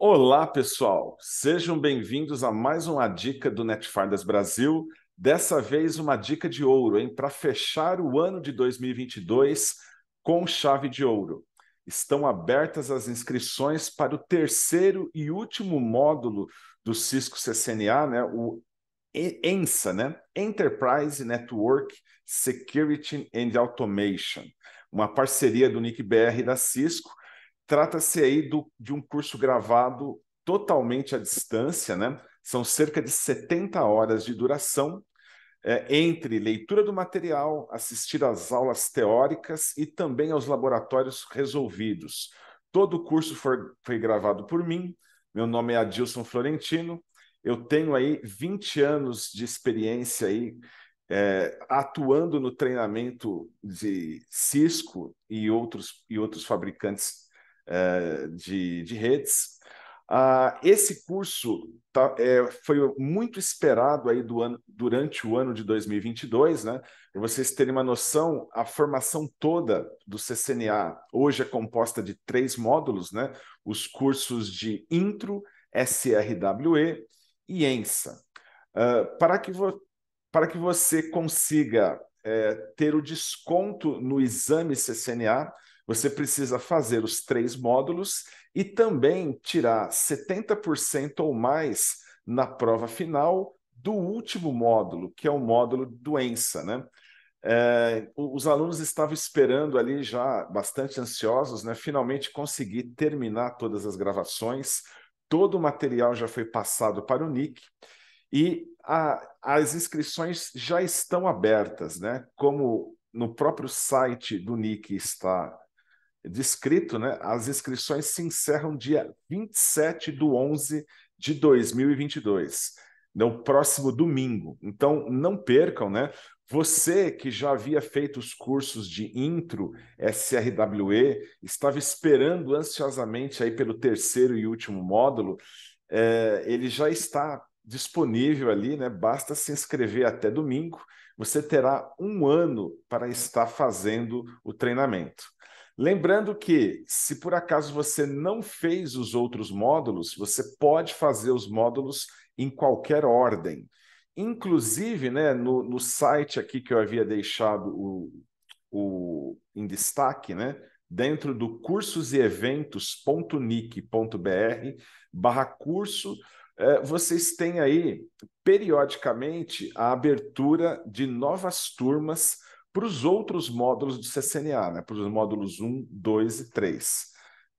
Olá, pessoal! Sejam bem-vindos a mais uma dica do Netfardas Brasil. Dessa vez, uma dica de ouro, hein? Para fechar o ano de 2022 com chave de ouro. Estão abertas as inscrições para o terceiro e último módulo do Cisco CCNA, né? o ENSA, né? Enterprise Network Security and Automation, uma parceria do NICBR e da Cisco Trata-se aí do, de um curso gravado totalmente à distância, né? São cerca de 70 horas de duração, é, entre leitura do material, assistir às aulas teóricas e também aos laboratórios resolvidos. Todo o curso for, foi gravado por mim. Meu nome é Adilson Florentino. Eu tenho aí 20 anos de experiência aí é, atuando no treinamento de Cisco e outros, e outros fabricantes eh, de, de redes. Ah, esse curso tá, é, foi muito esperado aí ano, durante o ano de 2022, né? Para vocês terem uma noção, a formação toda do CCNA hoje é composta de três módulos, né? Os cursos de Intro, SRWE e ENSA. Uh, ah, para, que para que você consiga é, ter o desconto no exame CCNA, você precisa fazer os três módulos e também tirar 70% ou mais na prova final do último módulo, que é o módulo doença, né? É, os alunos estavam esperando ali já bastante ansiosos, né? Finalmente consegui terminar todas as gravações, todo o material já foi passado para o NIC e a, as inscrições já estão abertas, né? Como no próprio site do NIC está descrito, né, as inscrições se encerram dia 27 do 11 de 2022, no próximo domingo. Então, não percam, né? Você que já havia feito os cursos de intro SRWE, estava esperando ansiosamente aí pelo terceiro e último módulo, é, ele já está disponível ali, né? Basta se inscrever até domingo. Você terá um ano para estar fazendo o treinamento. Lembrando que, se por acaso você não fez os outros módulos, você pode fazer os módulos em qualquer ordem. Inclusive, né, no, no site aqui que eu havia deixado o, o, em destaque, né, dentro do cursos e eventos.nic.br barra curso, eh, vocês têm aí, periodicamente, a abertura de novas turmas para os outros módulos de CCNA, né? para os módulos 1, 2 e 3.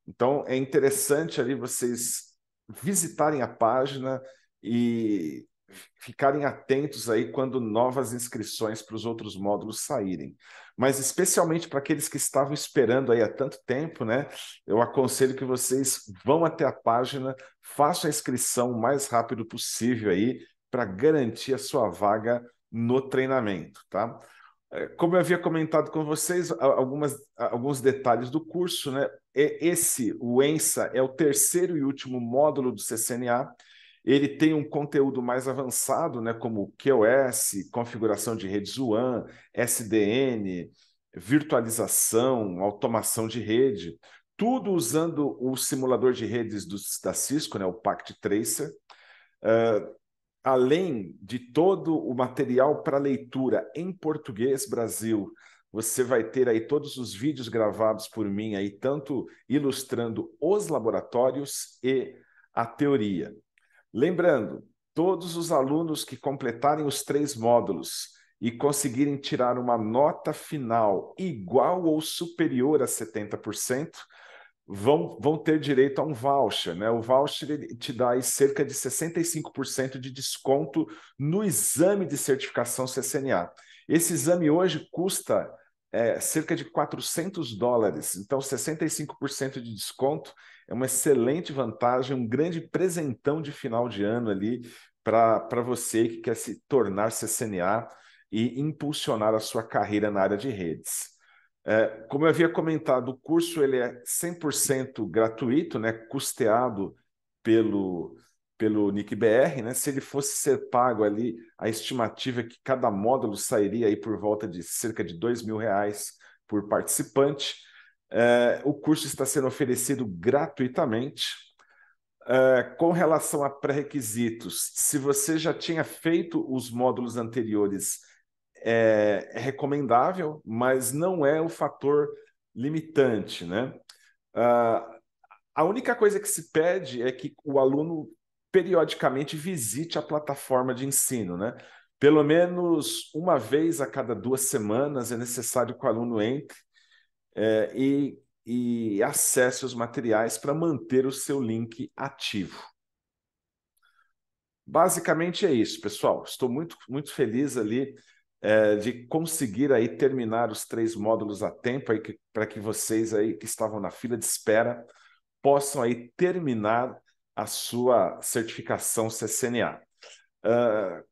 Então, é interessante ali vocês visitarem a página e ficarem atentos aí quando novas inscrições para os outros módulos saírem. Mas especialmente para aqueles que estavam esperando aí há tanto tempo, né? Eu aconselho que vocês vão até a página, façam a inscrição o mais rápido possível aí para garantir a sua vaga no treinamento, tá? É, como eu havia comentado com vocês, algumas, alguns detalhes do curso, né? É, esse, o ENSA, é o terceiro e último módulo do CCNA. Ele tem um conteúdo mais avançado, né? Como QoS, configuração de redes WAN, SDN, virtualização, automação de rede, tudo usando o simulador de redes do, da Cisco, né? O Pact Tracer. Uh, além de todo o material para leitura em português Brasil, você vai ter aí todos os vídeos gravados por mim aí, tanto ilustrando os laboratórios e a teoria. Lembrando, todos os alunos que completarem os três módulos e conseguirem tirar uma nota final igual ou superior a 70%, vão, vão ter direito a um voucher. Né? O voucher te dá cerca de 65% de desconto no exame de certificação CCNA. Esse exame hoje custa é, cerca de 400 dólares, então 65% de desconto é uma excelente vantagem, um grande presentão de final de ano ali para você que quer se tornar CCNA e impulsionar a sua carreira na área de redes. É, como eu havia comentado, o curso ele é 100% gratuito, né, custeado pelo, pelo NICBR. Né? Se ele fosse ser pago ali, a estimativa é que cada módulo sairia aí por volta de cerca de R$ reais por participante. É, o curso está sendo oferecido gratuitamente. É, com relação a pré-requisitos, se você já tinha feito os módulos anteriores é, é, recomendável, mas não é o fator limitante, né? Uh, a única coisa que se pede é que o aluno periodicamente visite a plataforma de ensino, né? Pelo menos uma vez a cada duas semanas é necessário que o aluno entre é, e, e acesse os materiais para manter o seu link ativo. Basicamente é isso, pessoal. Estou muito, muito feliz ali é, de conseguir aí terminar os três módulos a tempo para que vocês aí que estavam na fila de espera possam aí terminar a sua certificação CCNA. Uh, ah,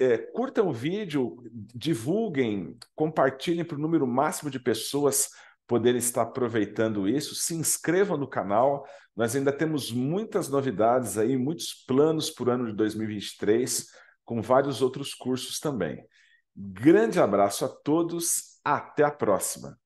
é, curtam o vídeo, divulguem, compartilhem para o número máximo de pessoas poderem estar aproveitando isso. Se inscrevam no canal, nós ainda temos muitas novidades aí, muitos planos para o ano de 2023, com vários outros cursos também. Grande abraço a todos, até a próxima!